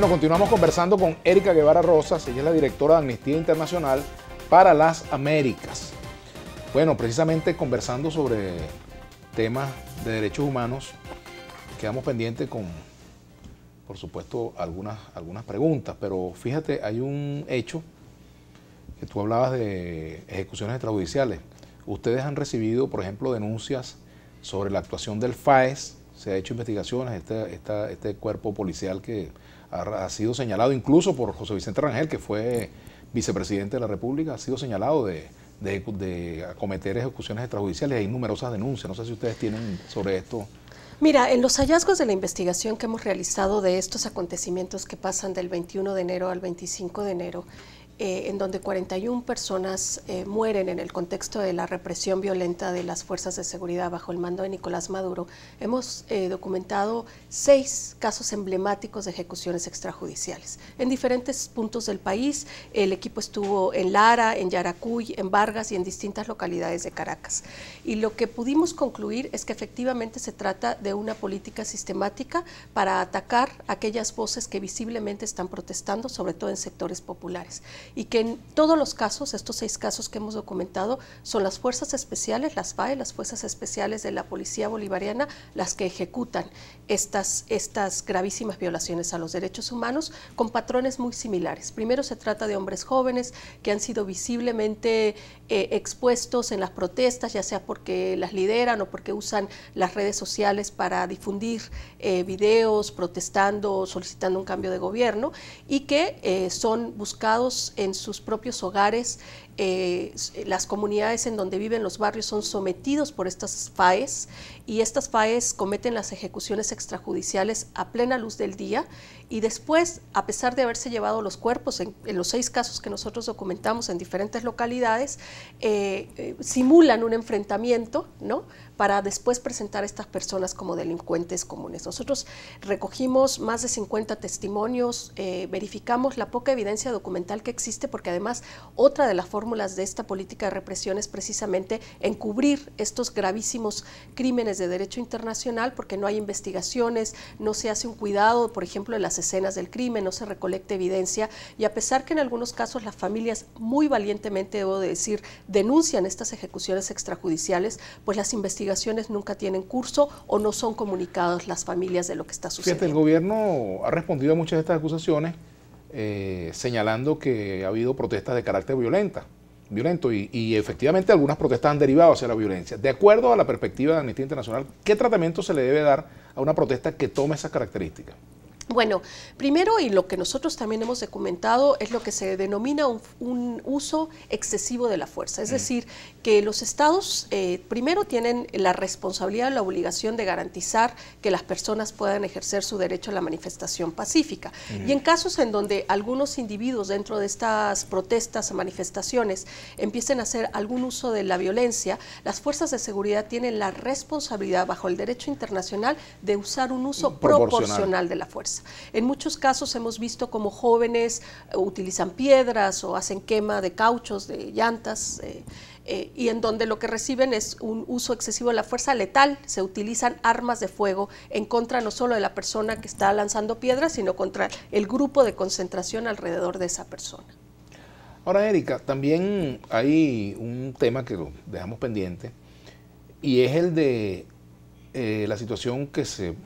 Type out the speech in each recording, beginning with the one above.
Bueno, continuamos conversando con Erika Guevara Rosas, ella es la directora de Amnistía Internacional para las Américas. Bueno, precisamente conversando sobre temas de derechos humanos, quedamos pendientes con, por supuesto, algunas, algunas preguntas, pero fíjate, hay un hecho que tú hablabas de ejecuciones extrajudiciales. Ustedes han recibido, por ejemplo, denuncias sobre la actuación del FAES se ha hecho investigaciones, este, este, cuerpo policial que ha, sido señalado incluso por José Vicente Rangel, que fue vicepresidente de la República, ha sido señalado de, de, acometer ejecuciones extrajudiciales. Hay numerosas denuncias. No sé si ustedes tienen sobre esto. Mira, en los hallazgos de la investigación que hemos realizado de estos acontecimientos que pasan del 21 de enero al 25 de enero, eh, en donde 41 personas eh, mueren en el contexto de la represión violenta de las fuerzas de seguridad bajo el mando de Nicolás Maduro, hemos eh, documentado seis casos emblemáticos de ejecuciones extrajudiciales. En diferentes puntos del país, el equipo estuvo en Lara, en Yaracuy, en Vargas y en distintas localidades de Caracas. Y lo que pudimos concluir es que efectivamente se trata de una política sistemática para atacar aquellas voces que visiblemente están protestando, sobre todo en sectores populares y que en todos los casos, estos seis casos que hemos documentado, son las fuerzas especiales, las FAE, las fuerzas especiales de la Policía Bolivariana, las que ejecutan estas, estas gravísimas violaciones a los derechos humanos con patrones muy similares. Primero se trata de hombres jóvenes que han sido visiblemente eh, expuestos en las protestas, ya sea porque las lideran o porque usan las redes sociales para difundir eh, videos protestando o solicitando un cambio de gobierno y que eh, son buscados en sus propios hogares, eh, las comunidades en donde viven los barrios son sometidos por estas FAES y estas FAES cometen las ejecuciones extrajudiciales a plena luz del día y después, a pesar de haberse llevado los cuerpos, en, los seis casos que nosotros documentamos en diferentes localidades, eh, eh, simulan un enfrentamiento, ¿no? para después presentar a estas personas como delincuentes comunes. Nosotros recogimos más de 50 testimonios, eh, verificamos la poca evidencia documental que existe, porque además otra de las fórmulas de esta política de represión es precisamente encubrir estos gravísimos crímenes de derecho internacional, porque no hay investigaciones, no se hace un cuidado, por ejemplo, en las escenas del crimen, no se recolecta evidencia, y a pesar que en algunos casos las familias muy valientemente, debo decir, denuncian estas ejecuciones extrajudiciales, pues las investigaciones nunca tienen curso o no son comunicados las familias de lo que está sucediendo. el gobierno ha respondido a muchas de estas acusaciones eh, señalando que ha habido protestas de carácter violenta, violento y, y, efectivamente algunas protestas han derivado hacia la violencia. De acuerdo a la perspectiva de Amnistía Internacional, ¿qué tratamiento se le debe dar a una protesta que tome esas características? Bueno, primero, y lo que nosotros también hemos documentado, es lo que se denomina un, uso excesivo de la fuerza. Es mm. decir, que los estados eh, primero tienen la responsabilidad, la obligación de garantizar que las personas puedan ejercer su derecho a la manifestación pacífica. Y en casos en donde algunos individuos dentro de estas protestas o manifestaciones empiecen a hacer algún uso de la violencia, las fuerzas de seguridad tienen la responsabilidad bajo el derecho internacional de usar un uso proporcional de la fuerza. En muchos casos hemos visto como jóvenes eh, utilizan piedras o hacen quema de cauchos, de llantas. Eh, eh, y en donde lo que reciben es un uso excesivo de la fuerza letal. Se utilizan armas de fuego en contra no solo de la persona que está lanzando piedras, sino contra el grupo de concentración alrededor de esa persona. Ahora, Erika, también hay un tema que dejamos pendiente y es el de la situación que se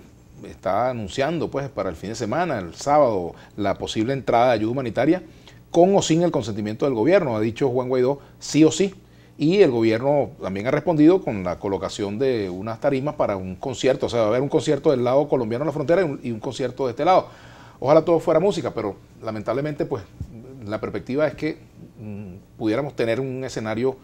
está anunciando pues para el fin de semana, el sábado, la posible entrada de ayuda humanitaria con o sin el consentimiento del gobierno, ha dicho Juan Guaidó, sí o sí. Y el gobierno también ha respondido con la colocación de unas tarimas para un concierto, o sea, va a haber un concierto del lado colombiano en la frontera y un, concierto de este lado. Ojalá todo fuera música, pero lamentablemente pues la perspectiva es que mm, pudiéramos tener un escenario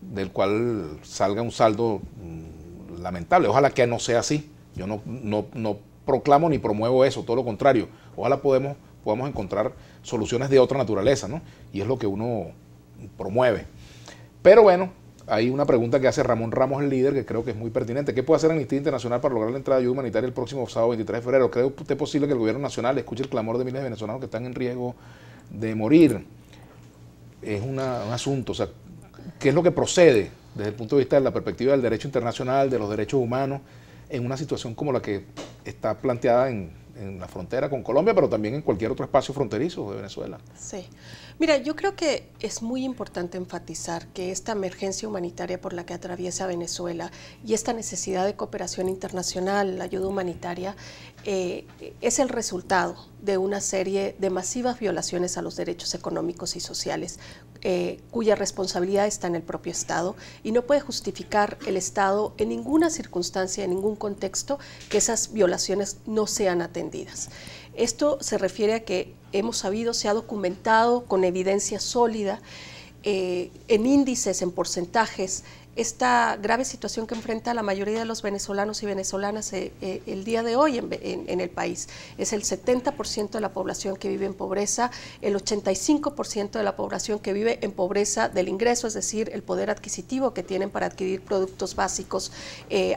del cual salga un saldo mm, lamentable. Ojalá que no sea así, yo no, proclamo ni promuevo eso, todo lo contrario. Ojalá podamos encontrar soluciones de otra naturaleza, ¿no? Y es lo que uno promueve. Pero bueno, hay una pregunta que hace Ramón Ramos, el líder, que creo que es muy pertinente. ¿Qué puede hacer el ministerio Internacional para lograr la entrada de ayuda humanitaria el próximo sábado 23 de febrero? ¿Cree usted posible que el gobierno nacional escuche el clamor de miles de venezolanos que están en riesgo de morir? Es un asunto, o sea, ¿qué es lo que procede desde el punto de vista de la perspectiva del derecho internacional, de los derechos humanos? en una situación como la que está planteada en, la frontera con Colombia, pero también en cualquier otro espacio fronterizo de Venezuela. Sí. Mira, yo creo que es muy importante enfatizar que esta emergencia humanitaria por la que atraviesa Venezuela y esta necesidad de cooperación internacional, la ayuda humanitaria, eh, es el resultado de una serie de masivas violaciones a los derechos económicos y sociales, eh, cuya responsabilidad está en el propio Estado y no puede justificar el Estado en ninguna circunstancia, en ningún contexto, que esas violaciones no sean atendidas. Esto se refiere a que hemos sabido, se ha documentado con evidencia sólida eh, en índices, en porcentajes, esta grave situación que enfrenta la mayoría de los venezolanos y venezolanas eh, eh, el día de hoy en, el país. Es el 70% de la población que vive en pobreza, el 85% de la población que vive en pobreza del ingreso, es decir, el poder adquisitivo que tienen para adquirir productos básicos.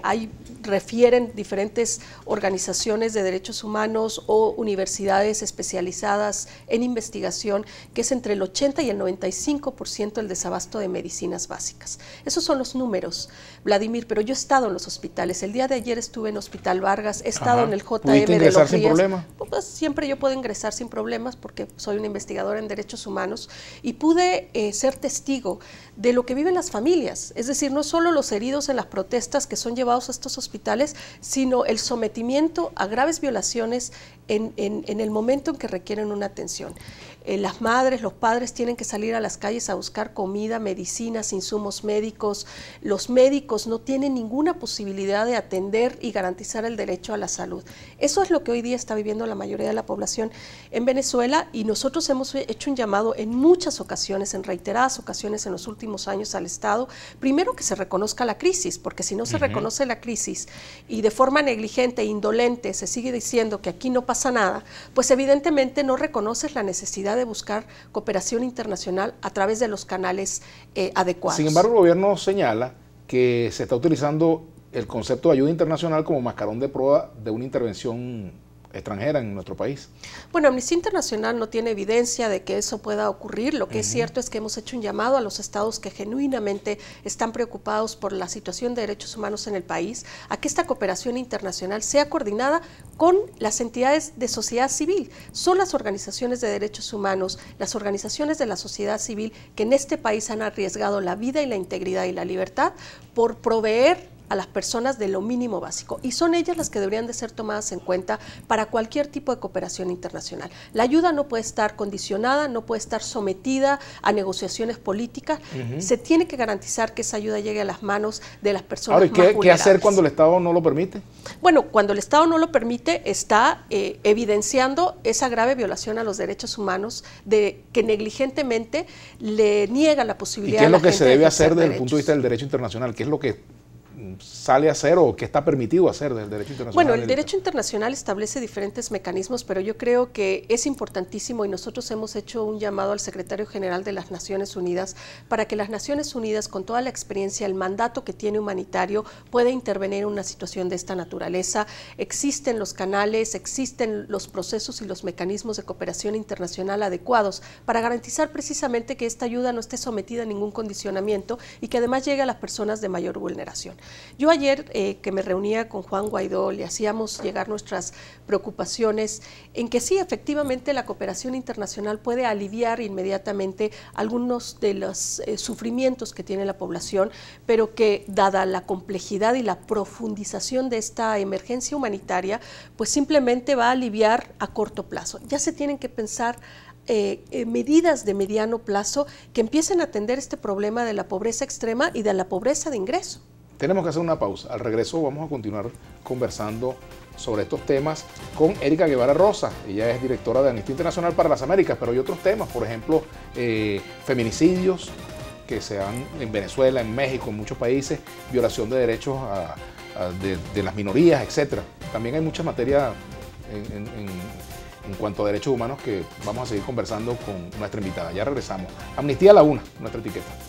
hay, eh, refieren diferentes organizaciones de derechos humanos o universidades especializadas en investigación que es entre el 80 y el 95% el desabasto de medicinas básicas. Esos son los números, Vladimir, pero yo he estado en los hospitales. El día de ayer estuve en Hospital Vargas, he estado en el JM de los sin problema? Pues, siempre yo puedo ingresar sin problemas porque soy una investigadora en derechos humanos y pude eh, ser testigo de lo que viven las familias. Es decir, no solo los heridos en las protestas que son llevados a estos hospitales, sino el sometimiento a graves violaciones en el momento en que requieren una atención. Eh, las madres, los padres tienen que salir a las calles a buscar comida, medicinas, insumos médicos. Los médicos no tienen ninguna posibilidad de atender y garantizar el derecho a la salud. Eso es lo que hoy día está viviendo la mayoría de la población en Venezuela y nosotros hemos hecho un llamado en muchas ocasiones, en reiteradas ocasiones en los últimos años al Estado, primero que se reconozca la crisis, porque si no se reconoce la crisis y de forma negligente e indolente se sigue diciendo que aquí no pasa nada, pues evidentemente no reconoces la necesidad de buscar cooperación internacional a través de los canales eh, adecuados. Sin embargo, el gobierno señala que se está utilizando el concepto de ayuda internacional como mascarón de prueba de una intervención extranjera en nuestro país. Bueno, Amnistía Internacional no tiene evidencia de que eso pueda ocurrir. Lo que es cierto es que hemos hecho un llamado a los estados que genuinamente están preocupados por la situación de derechos humanos en el país a que esta cooperación internacional sea coordinada con las entidades de sociedad civil. Son las organizaciones de derechos humanos, las organizaciones de la sociedad civil que en este país han arriesgado la vida y la integridad y la libertad por proveer a las personas de lo mínimo básico y son ellas las que deberían de ser tomadas en cuenta para cualquier tipo de cooperación internacional. La ayuda no puede estar condicionada, no puede estar sometida a negociaciones políticas. Se tiene que garantizar que esa ayuda llegue a las manos de las personas. ¿y qué, qué hacer cuando el Estado no lo permite? Bueno, cuando el Estado no lo permite, está eh, evidenciando esa grave violación a los derechos humanos de que negligentemente le niega la posibilidad. ¿Y qué es lo que se debe hacer desde el punto de vista del derecho internacional? ¿Qué es lo que sale a hacer o que está permitido hacer del derecho internacional? Bueno, el derecho este internacional establece diferentes mecanismos, pero yo creo que es importantísimo y nosotros hemos hecho un llamado al secretario general de las Naciones Unidas para que las Naciones Unidas, con toda la experiencia, el mandato que tiene humanitario, pueda intervenir en una situación de esta naturaleza. Existen los canales, existen los procesos y los mecanismos de cooperación internacional adecuados para garantizar precisamente que esta ayuda no esté sometida a ningún condicionamiento y que además llegue a las personas de mayor vulneración. Yo ayer eh, que me reunía con Juan Guaidó le hacíamos llegar nuestras preocupaciones en que sí, efectivamente, la cooperación internacional puede aliviar inmediatamente algunos de los eh, sufrimientos que tiene la población, pero que dada la complejidad y la profundización de esta emergencia humanitaria, pues simplemente va a aliviar a corto plazo. Ya se tienen que pensar eh, medidas de mediano plazo que empiecen a atender este problema de la pobreza extrema y de la pobreza de ingreso. Tenemos que hacer una pausa. Al regreso vamos a continuar conversando sobre estos temas con Erika Guevara Rosa. Ella es directora de Amnistía Internacional para las Américas, pero hay otros temas, por ejemplo, eh, feminicidios que se dan en Venezuela, en México, en muchos países, violación de derechos de, las minorías, etc. También hay mucha materia en, cuanto a derechos humanos que vamos a seguir conversando con nuestra invitada. Ya regresamos. Amnistía a la una, nuestra etiqueta.